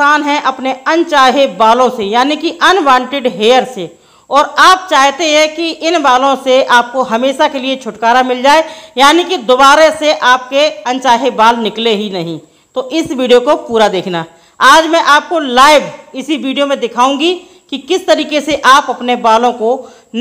नुकसान है अपने अनचाहे बालों से यानी कि अनवांटेड हेयर से और आप चाहते हैं कि इन बालों से आपको हमेशा के लिए छुटकारा मिल जाए यानी कि दोबारा से आपके अनचाहे बाल निकले ही नहीं तो इस वीडियो को पूरा देखना आज मैं आपको लाइव इसी वीडियो में दिखाऊंगी कि किस तरीके से आप अपने बालों को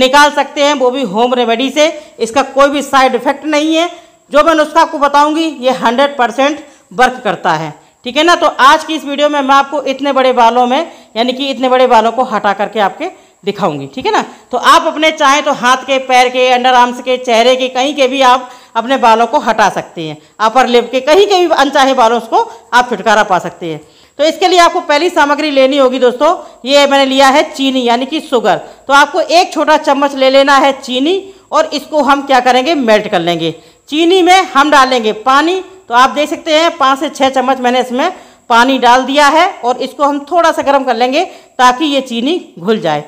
निकाल सकते हैं वो भी होम रेमेडी से इसका कोई भी साइड इफेक्ट नहीं है जो मैं नुस्खा आपको बताऊंगी ये हंड्रेड परसेंट वर्क करता है ठीक है ना तो आज की इस वीडियो में मैं आपको इतने बड़े बालों में यानी कि इतने बड़े बालों को हटा करके आपके दिखाऊंगी ठीक है ना तो आप अपने चाहें तो हाथ के पैर के अंडर आर्म्स के चेहरे के कहीं के भी आप अपने बालों को हटा सकते हैं अपर लिप के कहीं के भी अनचाहे बालों को आप छुटकारा पा सकते हैं तो इसके लिए आपको पहली सामग्री लेनी होगी दोस्तों ये मैंने लिया है चीनी यानी कि शुगर तो आपको एक छोटा चम्मच ले लेना है चीनी और इसको हम क्या करेंगे मेल्ट कर लेंगे चीनी में हम डालेंगे पानी तो आप देख सकते हैं पाँच से छः चम्मच मैंने इसमें पानी डाल दिया है और इसको हम थोड़ा सा गर्म कर लेंगे ताकि ये चीनी घुल जाए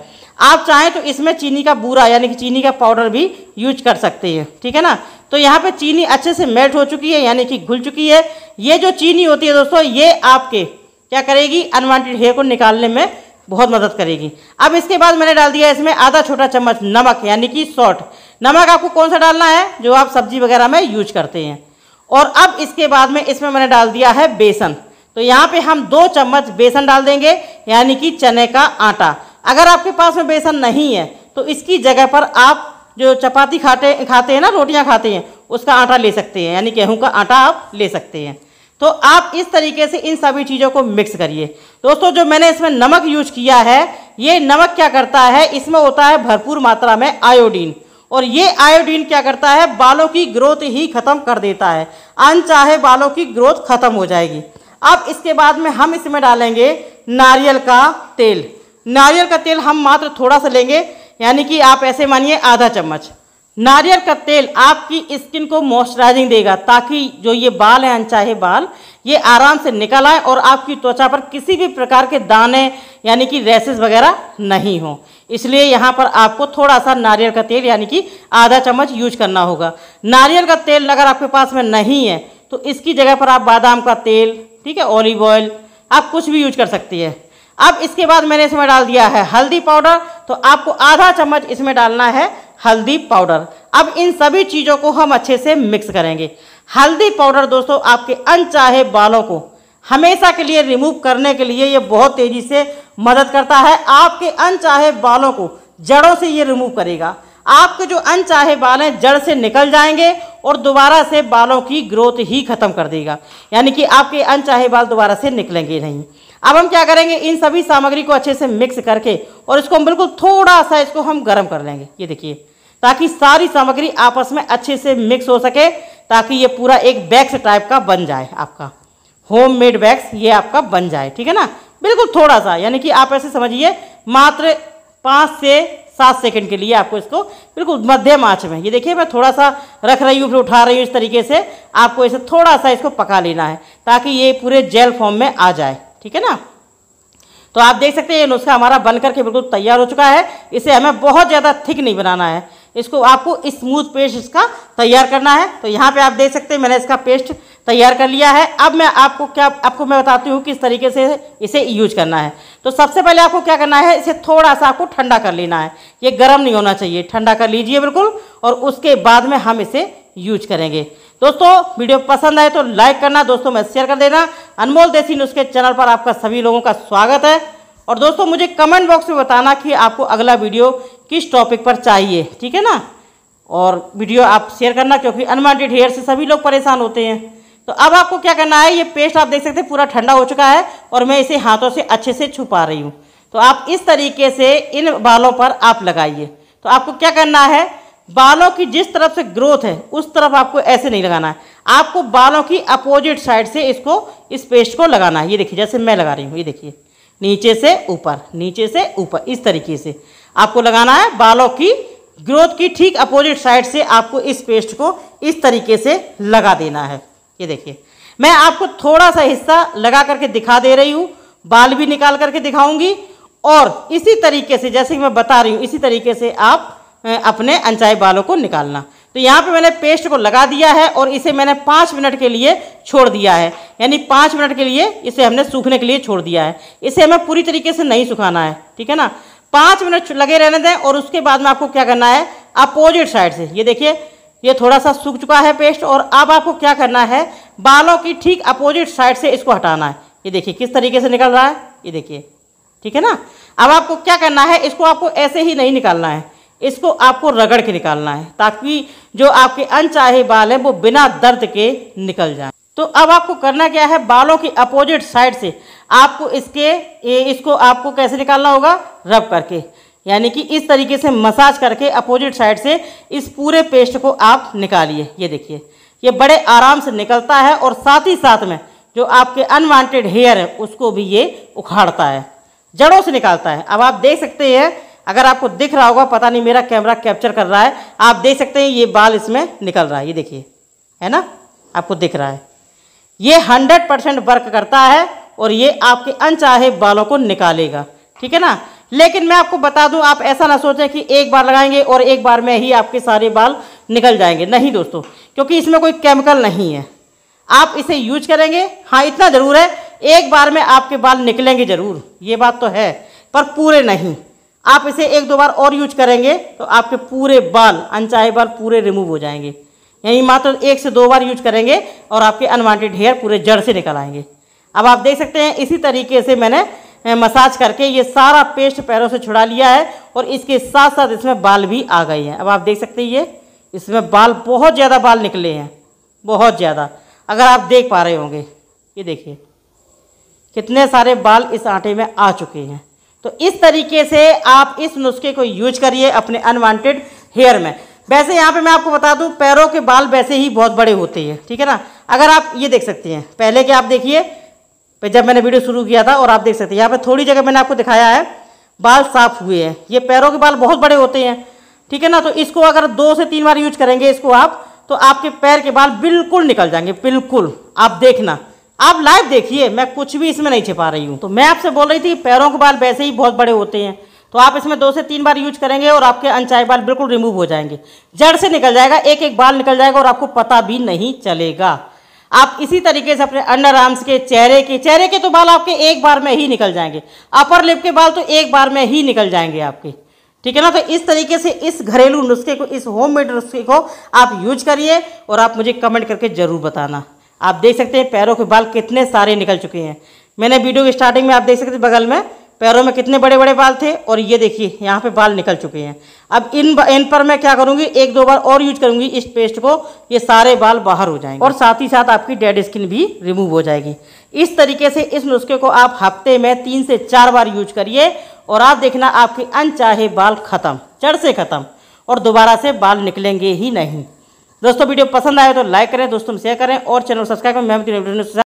आप चाहें तो इसमें चीनी का बूरा यानी कि चीनी का पाउडर भी यूज कर सकते हैं ठीक है ना तो यहाँ पे चीनी अच्छे से मेल्ट हो चुकी है यानी कि घुल चुकी है ये जो चीनी होती है दोस्तों ये आपके क्या करेगी अनवांटेड हेयर को निकालने में बहुत मदद करेगी अब इसके बाद मैंने डाल दिया इसमें आधा छोटा चम्मच नमक यानी कि सॉल्ट नमक आपको कौन सा डालना है जो आप सब्जी वगैरह में यूज करते हैं और अब इसके बाद में इसमें मैंने डाल दिया है बेसन तो यहाँ पे हम दो चम्मच बेसन डाल देंगे यानी कि चने का आटा अगर आपके पास में बेसन नहीं है तो इसकी जगह पर आप जो चपाती खाते खाते हैं ना रोटियाँ खाते हैं उसका आटा ले सकते हैं यानी गेहूं का आटा आप ले सकते हैं तो आप इस तरीके से इन सभी चीज़ों को मिक्स करिए दोस्तों जो मैंने इसमें नमक यूज किया है ये नमक क्या करता है इसमें होता है भरपूर मात्रा में आयोडीन और ये आयोडीन क्या करता है बालों की ग्रोथ ही खत्म कर देता है अनचाहे बालों की ग्रोथ खत्म हो जाएगी अब इसके बाद में हम इसमें डालेंगे नारियल का तेल नारियल का तेल हम मात्र थोड़ा सा लेंगे यानी कि आप ऐसे मानिए आधा चम्मच नारियल का तेल आपकी स्किन को मॉइस्चराइजिंग देगा ताकि जो ये बाल हैं अनचाहे बाल ये आराम से निकल आए और आपकी त्वचा पर किसी भी प्रकार के दाने यानी कि रेसेस वगैरह नहीं हो इसलिए यहाँ पर आपको थोड़ा सा नारियल का तेल यानी कि आधा चम्मच यूज करना होगा नारियल का तेल अगर आपके पास में नहीं है तो इसकी जगह पर आप बादाम का तेल ठीक है ऑलिव ऑयल आप कुछ भी यूज कर सकती है अब इसके बाद मैंने इसमें डाल दिया है हल्दी पाउडर तो आपको आधा चम्मच इसमें डालना है हल्दी पाउडर अब इन सभी चीज़ों को हम अच्छे से मिक्स करेंगे हल्दी पाउडर दोस्तों आपके अनचाहे बालों को हमेशा के लिए रिमूव करने के लिए ये बहुत तेज़ी से मदद करता है आपके अनचाहे बालों को जड़ों से ये रिमूव करेगा आपके जो अनचाहे बाल हैं जड़ से निकल जाएंगे और दोबारा से बालों की ग्रोथ ही ख़त्म कर देगा यानी कि आपके अनचाहे बाल दोबारा से निकलेंगे नहीं अब हम क्या करेंगे इन सभी सामग्री को अच्छे से मिक्स करके और इसको हम बिल्कुल थोड़ा सा इसको हम गर्म कर लेंगे ये देखिए ताकि सारी सामग्री आपस में अच्छे से मिक्स हो सके ताकि ये पूरा एक बैग्स टाइप का बन जाए आपका होम मेड बैग्स ये आपका बन जाए ठीक है ना बिल्कुल थोड़ा सा यानी कि आप ऐसे समझिए मात्र पाँच से सात सेकंड के लिए आपको इसको बिल्कुल मध्यम आँच में ये देखिए मैं थोड़ा सा रख रही हूँ फिर उठा रही हूँ इस तरीके से आपको ऐसे थोड़ा सा इसको पका लेना है ताकि ये पूरे जेल फॉर्म में आ जाए ठीक है ना तो आप देख सकते हैं ये नुस्खा हमारा बन करके बिल्कुल तैयार हो चुका है इसे हमें बहुत ज़्यादा थिक नहीं बनाना है इसको आपको स्मूथ पेस्ट इसका तैयार करना है तो यहाँ पे आप देख सकते हैं मैंने इसका पेस्ट तैयार कर लिया है अब मैं आपको क्या आपको मैं बताती हूँ किस तरीके से इसे यूज करना है तो सबसे पहले आपको क्या करना है इसे थोड़ा सा आपको ठंडा कर लेना है ये गर्म नहीं होना चाहिए ठंडा कर लीजिए बिल्कुल और उसके बाद में हम इसे यूज करेंगे दोस्तों वीडियो पसंद आए तो लाइक करना दोस्तों में शेयर कर देना अनमोल देसी न्यूज़ के चैनल पर आपका सभी लोगों का स्वागत है और दोस्तों मुझे कमेंट बॉक्स में बताना कि आपको अगला वीडियो किस टॉपिक पर चाहिए ठीक है ना और वीडियो आप शेयर करना क्योंकि अनवांटेड हेयर से सभी लोग परेशान होते हैं तो अब आपको क्या करना है ये पेस्ट आप देख सकते हैं पूरा ठंडा हो चुका है और मैं इसे हाथों से अच्छे से छुपा रही हूँ तो आप इस तरीके से इन बालों पर आप लगाइए तो आपको क्या करना है बालों की जिस तरफ से ग्रोथ है उस तरफ आपको ऐसे नहीं लगाना है आपको बालों की अपोजिट साइड से इसको इस पेस्ट को लगाना है ये देखिए जैसे मैं लगा रही हूँ ये देखिए नीचे से ऊपर नीचे से ऊपर इस तरीके से आपको लगाना है बालों की ग्रोथ की ठीक अपोजिट साइड से आपको इस पेस्ट को इस तरीके से लगा देना है ये देखिए मैं आपको थोड़ा सा हिस्सा लगा करके दिखा दे रही हूँ बाल भी निकाल करके दिखाऊंगी और इसी तरीके से जैसे कि मैं बता रही हूँ इसी तरीके से आप अपने अनचाई बालों को निकालना तो यहाँ पे मैंने पेस्ट को लगा दिया है और इसे मैंने पाँच मिनट के लिए छोड़ दिया है यानी पाँच मिनट के लिए इसे हमने सूखने के लिए छोड़ दिया है इसे हमें पूरी तरीके से नहीं सुखाना है ठीक है ना पाँच मिनट लगे रहने दें और उसके बाद में आपको क्या करना है अपोजिट साइड से ये देखिए ये थोड़ा सा सूख चुका है पेस्ट और अब आपको क्या करना है बालों की ठीक अपोजिट साइड से इसको हटाना है ये देखिए किस तरीके से निकल रहा है ये देखिए ठीक है ना अब आपको क्या करना है इसको आपको ऐसे ही नहीं निकालना है इसको आपको रगड़ के निकालना है ताकि जो आपके अनचाहे बाल हैं वो बिना दर्द के निकल जाए तो अब आपको करना क्या है बालों की अपोजिट साइड से आपको इसके इसको आपको कैसे निकालना होगा रब करके यानी कि इस तरीके से मसाज करके अपोजिट साइड से इस पूरे पेस्ट को आप निकालिए ये देखिए ये बड़े आराम से निकलता है और साथ ही साथ में जो आपके अनवांटेड हेयर है उसको भी ये उखाड़ता है जड़ों से निकालता है अब आप देख सकते हैं अगर आपको दिख रहा होगा पता नहीं मेरा कैमरा कैप्चर कर रहा है आप देख सकते हैं ये बाल इसमें निकल रहा है ये देखिए है ना आपको दिख रहा है ये हंड्रेड परसेंट वर्क करता है और ये आपके अनचाहे बालों को निकालेगा ठीक है ना लेकिन मैं आपको बता दूं आप ऐसा ना सोचें कि एक बार लगाएंगे और एक बार में ही आपके सारे बाल निकल जाएंगे नहीं दोस्तों क्योंकि इसमें कोई केमिकल नहीं है आप इसे यूज करेंगे हाँ इतना ज़रूर है एक बार में आपके बाल निकलेंगे ज़रूर ये बात तो है पर पूरे नहीं आप इसे एक दो बार और यूज करेंगे तो आपके पूरे बाल अनचाहे बाल पूरे रिमूव हो जाएंगे यानी मात्र एक से दो बार यूज करेंगे और आपके अनवांटेड हेयर पूरे जड़ से निकल आएंगे अब आप देख सकते हैं इसी तरीके से मैंने मसाज करके ये सारा पेस्ट पैरों से छुड़ा लिया है और इसके साथ साथ इसमें बाल भी आ गए हैं अब आप देख सकते हैं ये इसमें बाल बहुत ज़्यादा बाल निकले हैं बहुत ज़्यादा अगर आप देख पा रहे होंगे ये देखिए कितने सारे बाल इस आटे में आ चुके हैं तो इस तरीके से आप इस नुस्खे को यूज करिए अपने अनवांटेड हेयर में वैसे यहाँ पे मैं आपको बता दूँ पैरों के बाल वैसे ही बहुत बड़े होते हैं ठीक है ना अगर आप ये देख सकते हैं पहले के आप देखिए पे जब मैंने वीडियो शुरू किया था और आप देख सकते हैं यहाँ पे थोड़ी जगह मैंने आपको दिखाया है बाल साफ हुए हैं ये पैरों के बाल बहुत बड़े होते हैं ठीक है ना तो इसको अगर दो से तीन बार यूज करेंगे इसको आप तो आपके पैर के बाल बिल्कुल निकल जाएंगे बिल्कुल आप देखना आप लाइव देखिए मैं कुछ भी इसमें नहीं छिपा रही हूँ तो मैं आपसे बोल रही थी पैरों के बाल वैसे ही बहुत बड़े होते हैं तो आप इसमें दो से तीन बार यूज करेंगे और आपके अनचाहे बाल बिल्कुल रिमूव हो जाएंगे जड़ से निकल जाएगा एक एक बाल निकल जाएगा और आपको पता भी नहीं चलेगा आप इसी तरीके से अपने अंडर आर्म्स के चेहरे के चेहरे के तो बाल आपके एक बार में ही निकल जाएंगे अपर लिप के बाल तो एक बार में ही निकल जाएंगे आपके ठीक है ना तो इस तरीके से इस घरेलू नुस्खे को इस होम मेड नुस्खे को आप यूज करिए और आप मुझे कमेंट करके ज़रूर बताना आप देख सकते हैं पैरों के बाल कितने सारे निकल चुके हैं मैंने वीडियो की स्टार्टिंग में आप देख सकते हैं बगल में पैरों में कितने बड़े बड़े बाल थे और ये देखिए यहाँ पे बाल निकल चुके हैं अब इन इन पर मैं क्या करूँगी एक दो बार और यूज करूँगी इस पेस्ट को ये सारे बाल बाहर हो जाएंगे और साथ ही साथ आपकी डेड स्किन भी रिमूव हो जाएगी इस तरीके से इस नुस्खे को आप हफ्ते में तीन से चार बार यूज करिए और आप देखना आपके अनचाहे बाल ख़त्म चढ़ से ख़त्म और दोबारा से बाल निकलेंगे ही नहीं दोस्तों वीडियो पसंद आए तो लाइक करें दोस्तों शेयर करें और चैनल सब्सक्राइब करें मैं